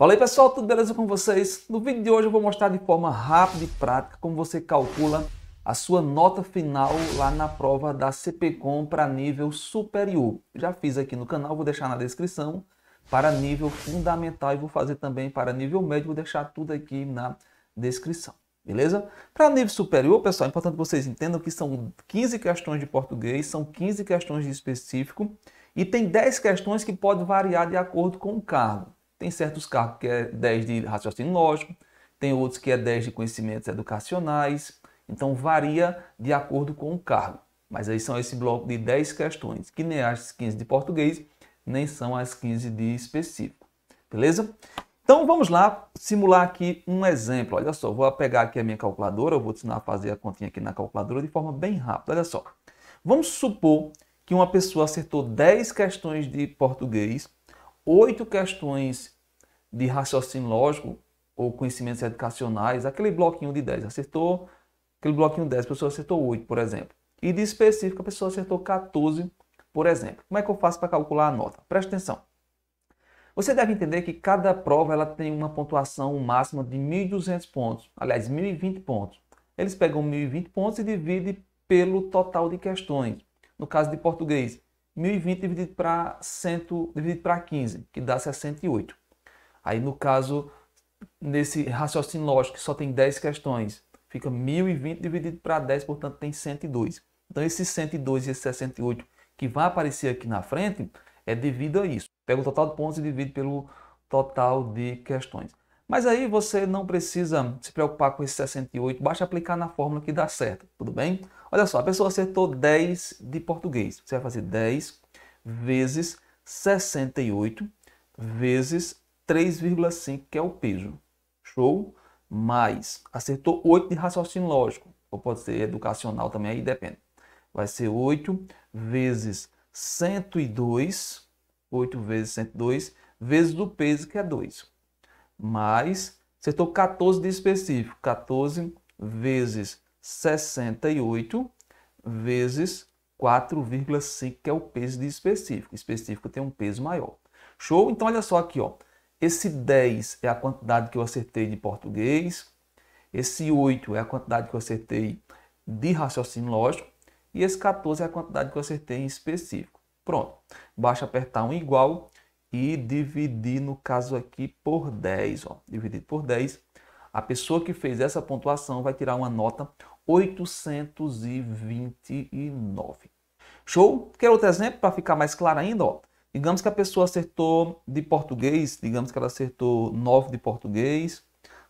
Fala aí pessoal, tudo beleza com vocês? No vídeo de hoje eu vou mostrar de forma rápida e prática como você calcula a sua nota final lá na prova da CPCOM para nível superior. Já fiz aqui no canal, vou deixar na descrição para nível fundamental e vou fazer também para nível médio, vou deixar tudo aqui na descrição. Beleza? Para nível superior, pessoal, é importante que vocês entendam que são 15 questões de português, são 15 questões de específico e tem 10 questões que pode variar de acordo com o cargo. Tem certos cargos que é 10 de raciocínio lógico, tem outros que é 10 de conhecimentos educacionais. Então varia de acordo com o cargo. Mas aí são esse bloco de 10 questões, que nem as 15 de português, nem são as 15 de específico. Beleza? Então vamos lá simular aqui um exemplo. Olha só, vou pegar aqui a minha calculadora, eu vou te ensinar a fazer a continha aqui na calculadora de forma bem rápida. Olha só, vamos supor que uma pessoa acertou 10 questões de português, 8 questões de raciocínio lógico ou conhecimentos educacionais, aquele bloquinho de 10 acertou, aquele bloquinho 10, a pessoa acertou 8, por exemplo. E de específico, a pessoa acertou 14, por exemplo. Como é que eu faço para calcular a nota? Presta atenção. Você deve entender que cada prova ela tem uma pontuação máxima de 1.200 pontos, aliás, 1.020 pontos. Eles pegam 1.020 pontos e dividem pelo total de questões. No caso de português, 1.020 dividido para dividido para 15, que dá 68. Aí, no caso, nesse raciocínio lógico que só tem 10 questões, fica 1020 dividido para 10, portanto tem 102. Então, esses 102 e esses 68 que vão aparecer aqui na frente é devido a isso. Pega o total de pontos e divide pelo total de questões. Mas aí você não precisa se preocupar com esse 68, basta aplicar na fórmula que dá certo, tudo bem? Olha só, a pessoa acertou 10 de português. Você vai fazer 10 vezes 68 vezes 3,5, que é o peso. Show? Mais. Acertou 8 de raciocínio lógico. Ou pode ser educacional também, aí depende. Vai ser 8 vezes 102. 8 vezes 102 vezes o peso, que é 2. Mais. Acertou 14 de específico. 14 vezes 68 vezes 4,5, que é o peso de específico. Específico tem um peso maior. Show? Então, olha só aqui, ó. Esse 10 é a quantidade que eu acertei de português. Esse 8 é a quantidade que eu acertei de raciocínio lógico. E esse 14 é a quantidade que eu acertei em específico. Pronto. Basta apertar um igual e dividir, no caso aqui, por 10. Ó. Dividido por 10. A pessoa que fez essa pontuação vai tirar uma nota 829. Show? Quer outro exemplo para ficar mais claro ainda? Ó. Digamos que a pessoa acertou de português, digamos que ela acertou 9 de português,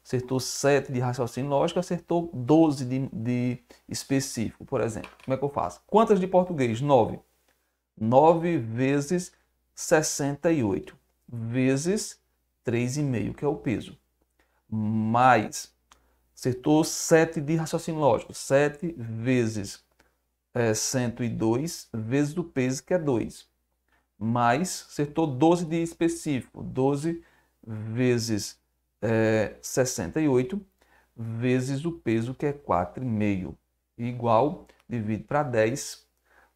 acertou 7 de raciocínio lógico, acertou 12 de, de específico, por exemplo. Como é que eu faço? Quantas de português? 9. 9 vezes 68 vezes 3,5, que é o peso. Mais, acertou 7 de raciocínio lógico, 7 vezes é, eh, 102 vezes o peso, que é 2 mais acertou 12 de específico, 12 vezes é, 68 vezes o peso que é 4,5, igual, divide para 10,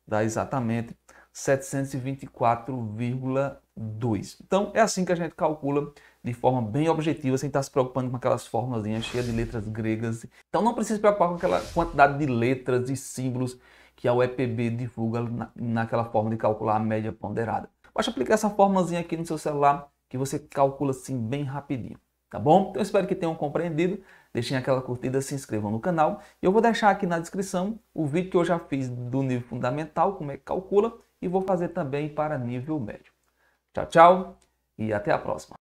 dá exatamente 724,2. Então é assim que a gente calcula de forma bem objetiva, sem estar se preocupando com aquelas formulazinhas cheias de letras gregas. Então não precisa se preocupar com aquela quantidade de letras e símbolos que a UEPB divulga na, naquela forma de calcular a média ponderada. Basta aplicar essa formulazinha aqui no seu celular que você calcula assim bem rapidinho, tá bom? Então espero que tenham compreendido. Deixem aquela curtida, se inscrevam no canal. E eu vou deixar aqui na descrição o vídeo que eu já fiz do nível fundamental, como é que calcula, e vou fazer também para nível médio. Tchau, tchau e até a próxima.